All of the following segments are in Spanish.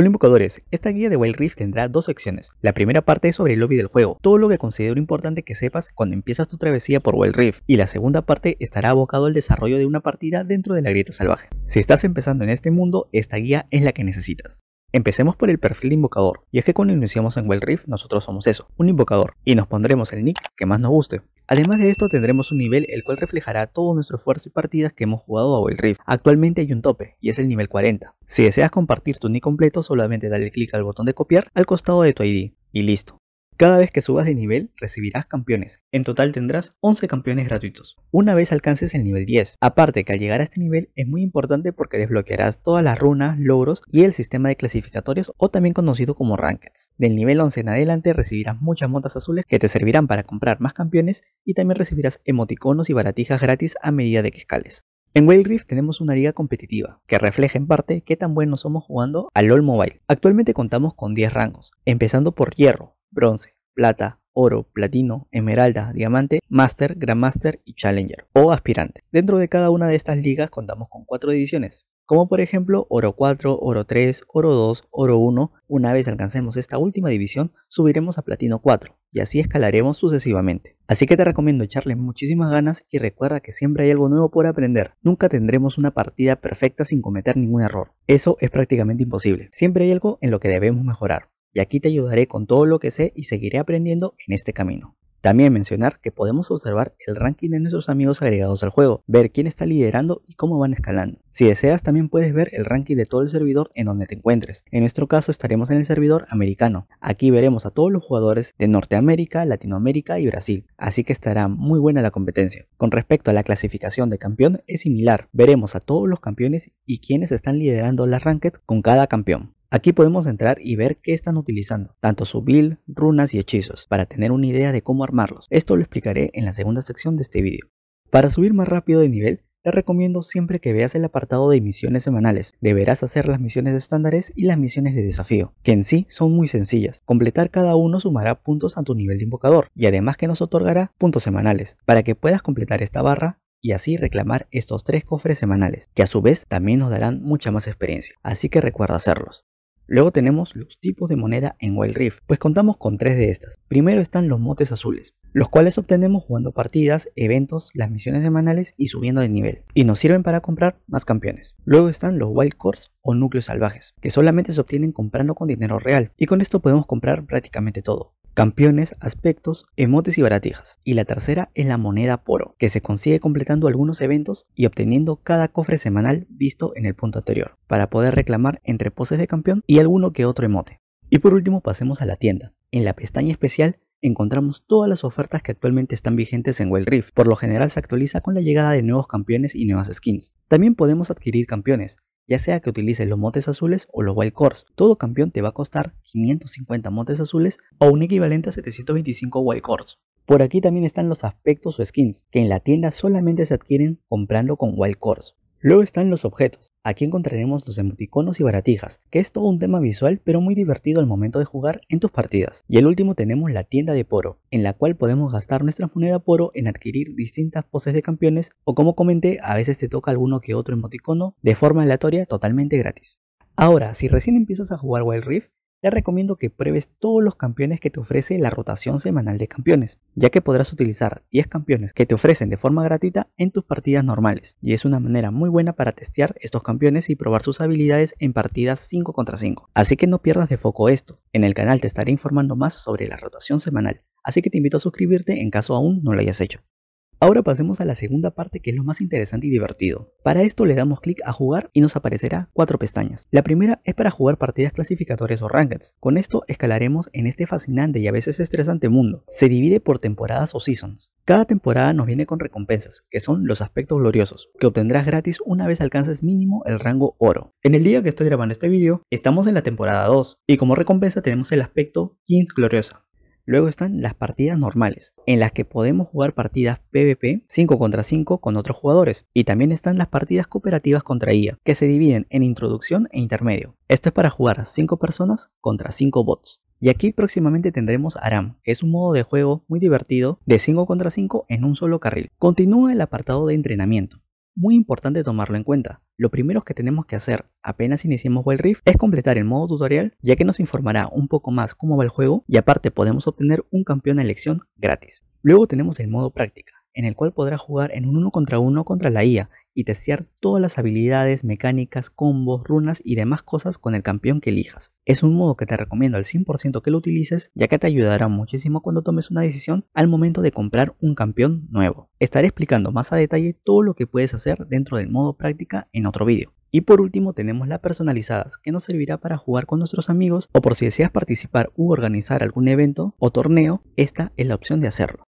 Hola invocadores, esta guía de Wild Rift tendrá dos secciones. La primera parte es sobre el lobby del juego, todo lo que considero importante que sepas cuando empiezas tu travesía por Wild Rift, y la segunda parte estará abocado al desarrollo de una partida dentro de la grieta salvaje. Si estás empezando en este mundo, esta guía es la que necesitas. Empecemos por el perfil de invocador, y es que cuando iniciamos en Wild Rift nosotros somos eso, un invocador, y nos pondremos el nick que más nos guste. Además de esto tendremos un nivel el cual reflejará todo nuestro esfuerzo y partidas que hemos jugado a Wild Rift. Actualmente hay un tope y es el nivel 40. Si deseas compartir tu nick completo solamente dale clic al botón de copiar al costado de tu ID y listo. Cada vez que subas de nivel recibirás campeones. En total tendrás 11 campeones gratuitos. Una vez alcances el nivel 10. Aparte que al llegar a este nivel es muy importante porque desbloquearás todas las runas, logros y el sistema de clasificatorios o también conocido como rankings. Del nivel 11 en adelante recibirás muchas montas azules que te servirán para comprar más campeones y también recibirás emoticonos y baratijas gratis a medida de que escales. En Wild Rift tenemos una liga competitiva, que refleja en parte qué tan buenos somos jugando al LoL Mobile. Actualmente contamos con 10 rangos, empezando por Hierro, bronce, plata, oro, platino, esmeralda, diamante, master, grandmaster y challenger o aspirante. Dentro de cada una de estas ligas contamos con cuatro divisiones, como por ejemplo oro 4, oro 3, oro 2, oro 1. Una vez alcancemos esta última división, subiremos a platino 4 y así escalaremos sucesivamente. Así que te recomiendo echarle muchísimas ganas y recuerda que siempre hay algo nuevo por aprender. Nunca tendremos una partida perfecta sin cometer ningún error. Eso es prácticamente imposible. Siempre hay algo en lo que debemos mejorar y aquí te ayudaré con todo lo que sé y seguiré aprendiendo en este camino. También mencionar que podemos observar el ranking de nuestros amigos agregados al juego, ver quién está liderando y cómo van escalando. Si deseas también puedes ver el ranking de todo el servidor en donde te encuentres. En nuestro caso estaremos en el servidor americano. Aquí veremos a todos los jugadores de Norteamérica, Latinoamérica y Brasil, así que estará muy buena la competencia. Con respecto a la clasificación de campeón es similar, veremos a todos los campeones y quiénes están liderando las rankings con cada campeón. Aquí podemos entrar y ver qué están utilizando, tanto su build, runas y hechizos, para tener una idea de cómo armarlos. Esto lo explicaré en la segunda sección de este vídeo. Para subir más rápido de nivel, te recomiendo siempre que veas el apartado de misiones semanales. Deberás hacer las misiones estándares y las misiones de desafío, que en sí son muy sencillas. Completar cada uno sumará puntos a tu nivel de invocador y además que nos otorgará puntos semanales. Para que puedas completar esta barra, y así reclamar estos tres cofres semanales, que a su vez también nos darán mucha más experiencia, así que recuerda hacerlos. Luego tenemos los tipos de moneda en Wild Rift, pues contamos con tres de estas. Primero están los motes azules, los cuales obtenemos jugando partidas, eventos, las misiones semanales y subiendo de nivel, y nos sirven para comprar más campeones. Luego están los Wild Cores o núcleos salvajes, que solamente se obtienen comprando con dinero real, y con esto podemos comprar prácticamente todo campeones, aspectos, emotes y baratijas. Y la tercera es la moneda poro, que se consigue completando algunos eventos y obteniendo cada cofre semanal visto en el punto anterior, para poder reclamar entre poses de campeón y alguno que otro emote. Y por último pasemos a la tienda. En la pestaña especial encontramos todas las ofertas que actualmente están vigentes en Wild Rift. Por lo general se actualiza con la llegada de nuevos campeones y nuevas skins. También podemos adquirir campeones, ya sea que utilices los motes azules o los wildcores. Todo campeón te va a costar 550 motes azules o un equivalente a 725 wildcores. Por aquí también están los aspectos o skins, que en la tienda solamente se adquieren comprando con wildcores. Luego están los objetos, Aquí encontraremos los emoticonos y baratijas, que es todo un tema visual pero muy divertido al momento de jugar en tus partidas. Y el último tenemos la tienda de poro, en la cual podemos gastar nuestra moneda poro en adquirir distintas poses de campeones o como comenté, a veces te toca alguno que otro emoticono de forma aleatoria totalmente gratis. Ahora, si recién empiezas a jugar Wild Rift, te recomiendo que pruebes todos los campeones que te ofrece la rotación semanal de campeones, ya que podrás utilizar 10 campeones que te ofrecen de forma gratuita en tus partidas normales, y es una manera muy buena para testear estos campeones y probar sus habilidades en partidas 5 contra 5. Así que no pierdas de foco esto, en el canal te estaré informando más sobre la rotación semanal, así que te invito a suscribirte en caso aún no lo hayas hecho. Ahora pasemos a la segunda parte que es lo más interesante y divertido. Para esto le damos clic a jugar y nos aparecerá cuatro pestañas. La primera es para jugar partidas clasificatorias o rankeds. Con esto escalaremos en este fascinante y a veces estresante mundo. Se divide por temporadas o seasons. Cada temporada nos viene con recompensas, que son los aspectos gloriosos, que obtendrás gratis una vez alcances mínimo el rango oro. En el día que estoy grabando este vídeo, estamos en la temporada 2 y como recompensa tenemos el aspecto Kings Gloriosa, Luego están las partidas normales, en las que podemos jugar partidas PvP 5 contra 5 con otros jugadores. Y también están las partidas cooperativas contra IA, que se dividen en introducción e intermedio. Esto es para jugar 5 personas contra 5 bots. Y aquí próximamente tendremos Aram, que es un modo de juego muy divertido de 5 contra 5 en un solo carril. Continúa el apartado de entrenamiento, muy importante tomarlo en cuenta. Lo primero que tenemos que hacer apenas iniciemos Wild Rift es completar el modo tutorial ya que nos informará un poco más cómo va el juego y aparte podemos obtener un campeón a elección gratis. Luego tenemos el modo práctica, en el cual podrás jugar en un 1 contra 1 contra la IA y testear todas las habilidades, mecánicas, combos, runas y demás cosas con el campeón que elijas. Es un modo que te recomiendo al 100% que lo utilices ya que te ayudará muchísimo cuando tomes una decisión al momento de comprar un campeón nuevo. Estaré explicando más a detalle todo lo que puedes hacer dentro del modo práctica en otro vídeo. Y por último tenemos la personalizadas, que nos servirá para jugar con nuestros amigos o por si deseas participar u organizar algún evento o torneo, esta es la opción de hacerlo.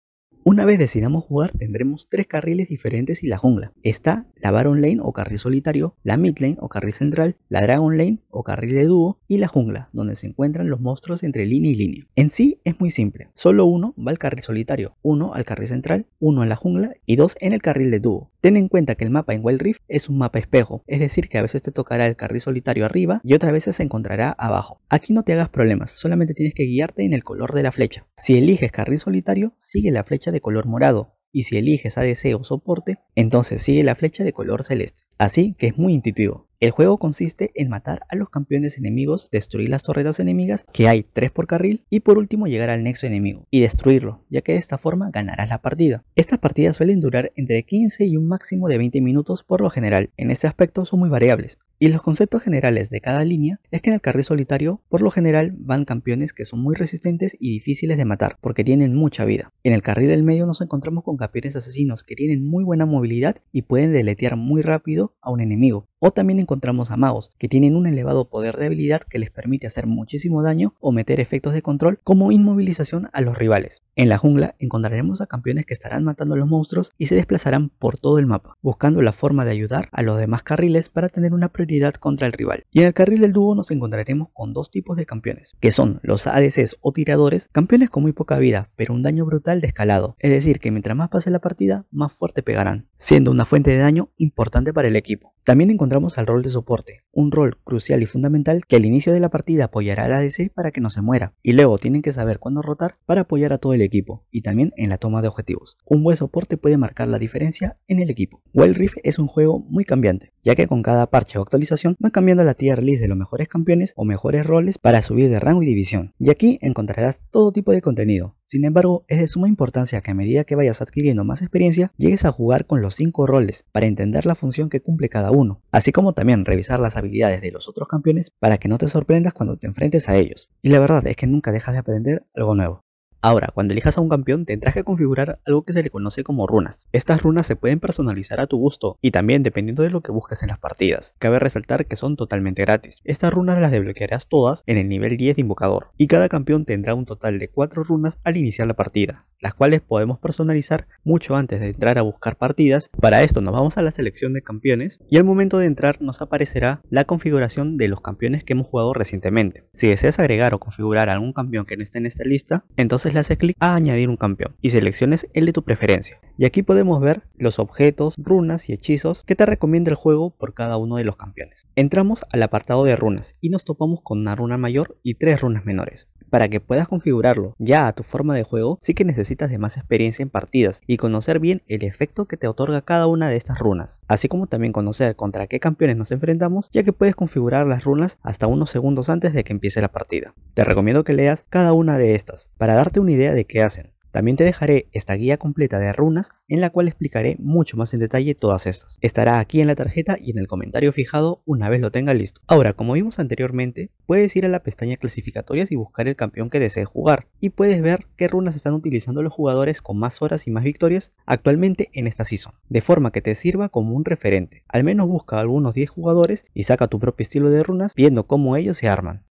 Una vez decidamos jugar, tendremos tres carriles diferentes y la jungla. Está la Baron Lane o carril solitario, la Mid Lane o carril central, la Dragon Lane o carril de dúo y la jungla, donde se encuentran los monstruos entre línea y línea. En sí es muy simple, solo uno va al carril solitario, uno al carril central, uno en la jungla y dos en el carril de dúo. Ten en cuenta que el mapa en Wild Rift es un mapa espejo, es decir que a veces te tocará el carril solitario arriba y otras veces se encontrará abajo. Aquí no te hagas problemas, solamente tienes que guiarte en el color de la flecha. Si eliges carril solitario, sigue la flecha de color morado, y si eliges ADC o soporte, entonces sigue la flecha de color celeste. Así que es muy intuitivo. El juego consiste en matar a los campeones enemigos, destruir las torretas enemigas, que hay 3 por carril, y por último llegar al nexo enemigo y destruirlo, ya que de esta forma ganarás la partida. Estas partidas suelen durar entre 15 y un máximo de 20 minutos por lo general, en este aspecto son muy variables. Y los conceptos generales de cada línea es que en el carril solitario por lo general van campeones que son muy resistentes y difíciles de matar porque tienen mucha vida. En el carril del medio nos encontramos con campeones asesinos que tienen muy buena movilidad y pueden deletear muy rápido a un enemigo. O también encontramos a magos, que tienen un elevado poder de habilidad que les permite hacer muchísimo daño o meter efectos de control como inmovilización a los rivales. En la jungla encontraremos a campeones que estarán matando a los monstruos y se desplazarán por todo el mapa, buscando la forma de ayudar a los demás carriles para tener una prioridad contra el rival. Y en el carril del dúo nos encontraremos con dos tipos de campeones, que son los ADCs o tiradores, campeones con muy poca vida, pero un daño brutal de escalado, es decir, que mientras más pase la partida, más fuerte pegarán, siendo una fuente de daño importante para el equipo. También encontramos al rol de soporte, un rol crucial y fundamental que al inicio de la partida apoyará al ADC para que no se muera, y luego tienen que saber cuándo rotar para apoyar a todo el equipo, y también en la toma de objetivos. Un buen soporte puede marcar la diferencia en el equipo. Wild Rift es un juego muy cambiante, ya que con cada parche o actualización van cambiando la tier list de los mejores campeones o mejores roles para subir de rango y división. Y aquí encontrarás todo tipo de contenido, sin embargo, es de suma importancia que a medida que vayas adquiriendo más experiencia, llegues a jugar con los cinco roles para entender la función que cumple cada uno, así como también revisar las habilidades de los otros campeones para que no te sorprendas cuando te enfrentes a ellos. Y la verdad es que nunca dejas de aprender algo nuevo. Ahora, cuando elijas a un campeón, tendrás que configurar algo que se le conoce como runas. Estas runas se pueden personalizar a tu gusto y también dependiendo de lo que busques en las partidas. Cabe resaltar que son totalmente gratis. Estas runas las desbloquearás todas en el nivel 10 de invocador y cada campeón tendrá un total de 4 runas al iniciar la partida, las cuales podemos personalizar mucho antes de entrar a buscar partidas. Para esto nos vamos a la selección de campeones y al momento de entrar nos aparecerá la configuración de los campeones que hemos jugado recientemente. Si deseas agregar o configurar algún campeón que no esté en esta lista, entonces le haces clic a añadir un campeón y selecciones el de tu preferencia. Y aquí podemos ver los objetos, runas y hechizos que te recomienda el juego por cada uno de los campeones. Entramos al apartado de runas y nos topamos con una runa mayor y tres runas menores. Para que puedas configurarlo ya a tu forma de juego, sí que necesitas de más experiencia en partidas y conocer bien el efecto que te otorga cada una de estas runas, así como también conocer contra qué campeones nos enfrentamos, ya que puedes configurar las runas hasta unos segundos antes de que empiece la partida. Te recomiendo que leas cada una de estas para darte una idea de qué hacen. También te dejaré esta guía completa de runas en la cual explicaré mucho más en detalle todas estas. Estará aquí en la tarjeta y en el comentario fijado una vez lo tenga listo. Ahora, como vimos anteriormente, puedes ir a la pestaña clasificatorias y buscar el campeón que desees jugar. Y puedes ver qué runas están utilizando los jugadores con más horas y más victorias actualmente en esta season. De forma que te sirva como un referente. Al menos busca algunos 10 jugadores y saca tu propio estilo de runas viendo cómo ellos se arman.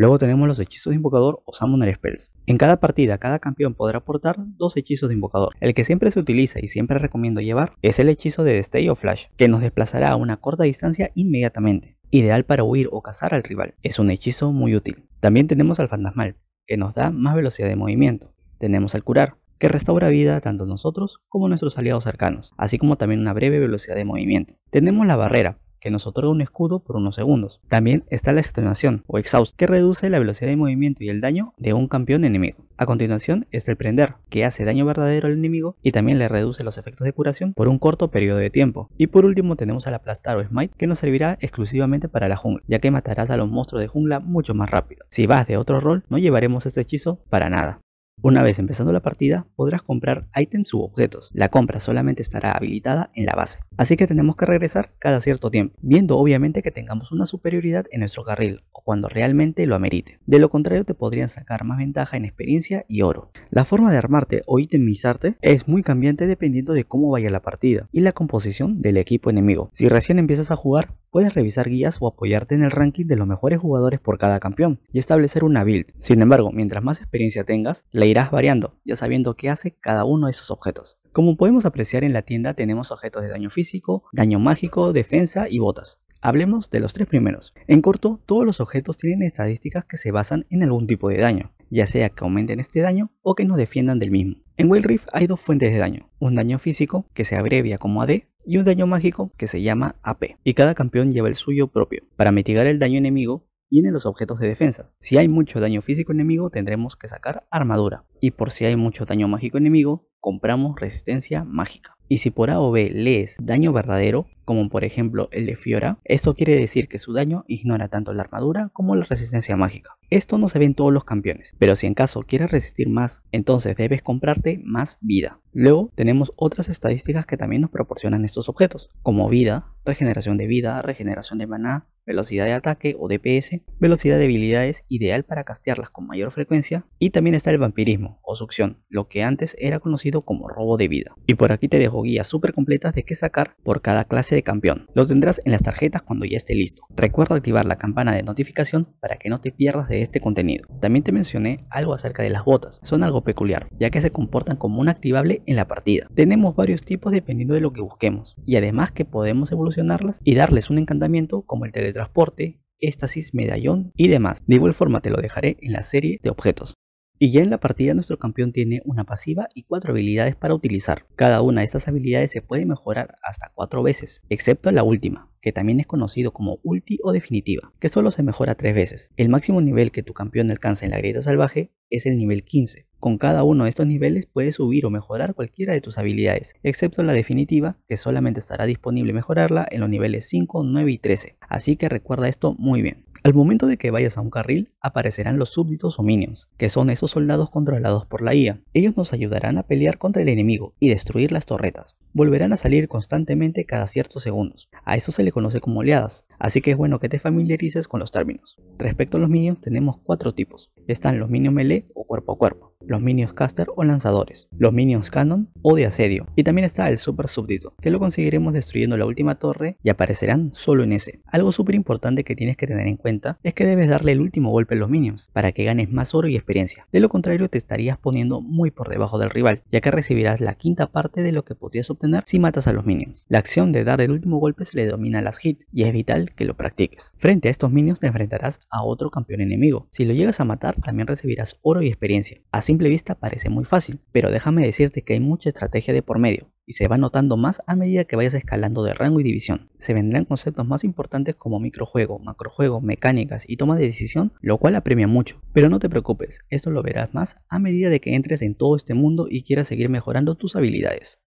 Luego tenemos los hechizos de invocador o Summoner Spells. En cada partida, cada campeón podrá aportar dos hechizos de invocador. El que siempre se utiliza y siempre recomiendo llevar es el hechizo de Stay o Flash, que nos desplazará a una corta distancia inmediatamente. Ideal para huir o cazar al rival. Es un hechizo muy útil. También tenemos al Fantasmal, que nos da más velocidad de movimiento. Tenemos al Curar, que restaura vida tanto nosotros como a nuestros aliados cercanos, así como también una breve velocidad de movimiento. Tenemos la barrera, que nos otorga un escudo por unos segundos. También está la extenuación o exhaust, que reduce la velocidad de movimiento y el daño de un campeón enemigo. A continuación está el prender, que hace daño verdadero al enemigo y también le reduce los efectos de curación por un corto periodo de tiempo. Y por último tenemos al aplastar o smite, que nos servirá exclusivamente para la jungla, ya que matarás a los monstruos de jungla mucho más rápido. Si vas de otro rol, no llevaremos este hechizo para nada. Una vez empezando la partida, podrás comprar ítems u objetos. La compra solamente estará habilitada en la base. Así que tenemos que regresar cada cierto tiempo, viendo obviamente que tengamos una superioridad en nuestro carril o cuando realmente lo amerite. De lo contrario te podrían sacar más ventaja en experiencia y oro. La forma de armarte o itemizarte es muy cambiante dependiendo de cómo vaya la partida y la composición del equipo enemigo. Si recién empiezas a jugar, Puedes revisar guías o apoyarte en el ranking de los mejores jugadores por cada campeón y establecer una build. Sin embargo, mientras más experiencia tengas, la irás variando, ya sabiendo qué hace cada uno de esos objetos. Como podemos apreciar en la tienda tenemos objetos de daño físico, daño mágico, defensa y botas. Hablemos de los tres primeros. En corto, todos los objetos tienen estadísticas que se basan en algún tipo de daño, ya sea que aumenten este daño o que nos defiendan del mismo. En Wild Rift hay dos fuentes de daño, un daño físico, que se abrevia como AD, y un daño mágico que se llama AP, y cada campeón lleva el suyo propio. Para mitigar el daño enemigo, tiene los objetos de defensa. Si hay mucho daño físico enemigo, tendremos que sacar armadura. Y por si hay mucho daño mágico enemigo, compramos resistencia mágica. Y si por A o B lees daño verdadero, como por ejemplo el de Fiora, esto quiere decir que su daño ignora tanto la armadura como la resistencia mágica. Esto no se ve en todos los campeones, pero si en caso quieres resistir más, entonces debes comprarte más vida. Luego tenemos otras estadísticas que también nos proporcionan estos objetos, como vida, regeneración de vida, regeneración de maná, velocidad de ataque o DPS, velocidad de habilidades ideal para castearlas con mayor frecuencia, y también está el vampirismo o succión, lo que antes era conocido como robo de vida. Y por aquí te dejo guías súper completas de qué sacar por cada clase de campeón. Lo tendrás en las tarjetas cuando ya esté listo. Recuerda activar la campana de notificación para que no te pierdas de este contenido. También te mencioné algo acerca de las botas, son algo peculiar, ya que se comportan como un activable en la partida. Tenemos varios tipos dependiendo de lo que busquemos, y además que podemos evolucionarlas y darles un encantamiento como el teletransporte transporte, éxtasis, medallón y demás. De igual forma te lo dejaré en la serie de objetos. Y ya en la partida nuestro campeón tiene una pasiva y cuatro habilidades para utilizar. Cada una de estas habilidades se puede mejorar hasta cuatro veces, excepto la última, que también es conocido como ulti o definitiva, que solo se mejora tres veces. El máximo nivel que tu campeón alcanza en la grieta salvaje es el nivel 15. Con cada uno de estos niveles puedes subir o mejorar cualquiera de tus habilidades, excepto la definitiva, que solamente estará disponible mejorarla en los niveles 5, 9 y 13. Así que recuerda esto muy bien. Al momento de que vayas a un carril, aparecerán los súbditos o minions, que son esos soldados controlados por la IA. Ellos nos ayudarán a pelear contra el enemigo y destruir las torretas. Volverán a salir constantemente cada ciertos segundos. A eso se le conoce como oleadas, así que es bueno que te familiarices con los términos. Respecto a los minions, tenemos cuatro tipos. Están los minions melee o cuerpo a cuerpo los minions caster o lanzadores, los minions canon o de asedio, y también está el super súbdito, que lo conseguiremos destruyendo la última torre y aparecerán solo en ese. Algo súper importante que tienes que tener en cuenta es que debes darle el último golpe a los minions, para que ganes más oro y experiencia, de lo contrario te estarías poniendo muy por debajo del rival, ya que recibirás la quinta parte de lo que podrías obtener si matas a los minions. La acción de dar el último golpe se le domina las hit, y es vital que lo practiques. Frente a estos minions te enfrentarás a otro campeón enemigo, si lo llegas a matar también recibirás oro y experiencia, así simple vista parece muy fácil, pero déjame decirte que hay mucha estrategia de por medio, y se va notando más a medida que vayas escalando de rango y división. Se vendrán conceptos más importantes como microjuego, macrojuego, mecánicas y toma de decisión, lo cual apremia mucho. Pero no te preocupes, esto lo verás más a medida de que entres en todo este mundo y quieras seguir mejorando tus habilidades.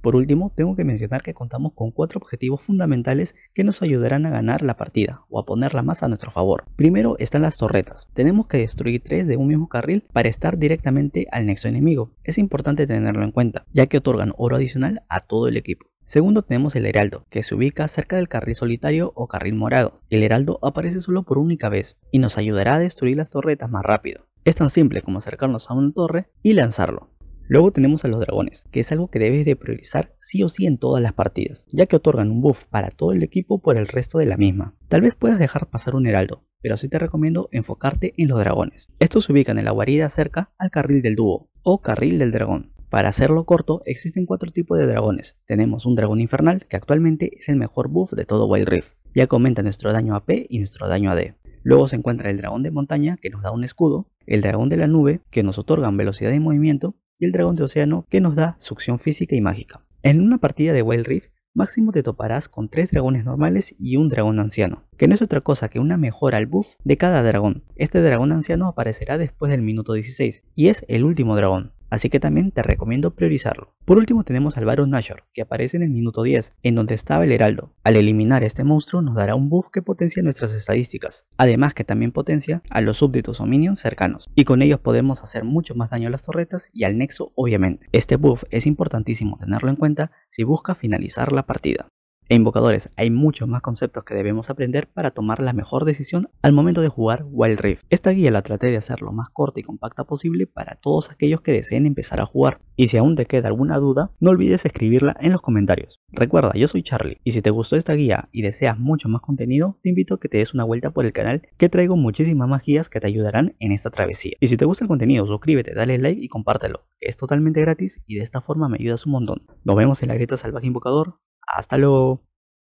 Por último, tengo que mencionar que contamos con cuatro objetivos fundamentales que nos ayudarán a ganar la partida o a ponerla más a nuestro favor. Primero están las torretas. Tenemos que destruir tres de un mismo carril para estar directamente al nexo enemigo. Es importante tenerlo en cuenta, ya que otorgan oro adicional a todo el equipo. Segundo tenemos el heraldo, que se ubica cerca del carril solitario o carril morado. El heraldo aparece solo por única vez y nos ayudará a destruir las torretas más rápido. Es tan simple como acercarnos a una torre y lanzarlo. Luego tenemos a los dragones, que es algo que debes de priorizar sí o sí en todas las partidas, ya que otorgan un buff para todo el equipo por el resto de la misma. Tal vez puedas dejar pasar un heraldo, pero sí te recomiendo enfocarte en los dragones. Estos se ubican en la guarida cerca al carril del dúo o carril del dragón. Para hacerlo corto, existen cuatro tipos de dragones. Tenemos un dragón infernal, que actualmente es el mejor buff de todo Wild Rift. Ya aumenta nuestro daño AP y nuestro daño AD. Luego se encuentra el dragón de montaña, que nos da un escudo, el dragón de la nube, que nos otorgan velocidad de movimiento, y el dragón de océano que nos da succión física y mágica. En una partida de Wild Rift, máximo te toparás con tres dragones normales y un dragón anciano, que no es otra cosa que una mejora al buff de cada dragón. Este dragón anciano aparecerá después del minuto 16, y es el último dragón así que también te recomiendo priorizarlo. Por último tenemos al Baron Nashor, que aparece en el minuto 10, en donde estaba el Heraldo. Al eliminar este monstruo nos dará un buff que potencia nuestras estadísticas, además que también potencia a los súbditos o minions cercanos, y con ellos podemos hacer mucho más daño a las torretas y al nexo obviamente. Este buff es importantísimo tenerlo en cuenta si busca finalizar la partida e invocadores. Hay muchos más conceptos que debemos aprender para tomar la mejor decisión al momento de jugar Wild Rift. Esta guía la traté de hacer lo más corta y compacta posible para todos aquellos que deseen empezar a jugar. Y si aún te queda alguna duda, no olvides escribirla en los comentarios. Recuerda, yo soy Charlie y si te gustó esta guía y deseas mucho más contenido, te invito a que te des una vuelta por el canal que traigo muchísimas más guías que te ayudarán en esta travesía. Y si te gusta el contenido, suscríbete, dale like y compártelo, que es totalmente gratis y de esta forma me ayudas un montón. Nos vemos en la grieta salvaje invocador. Hasta luego.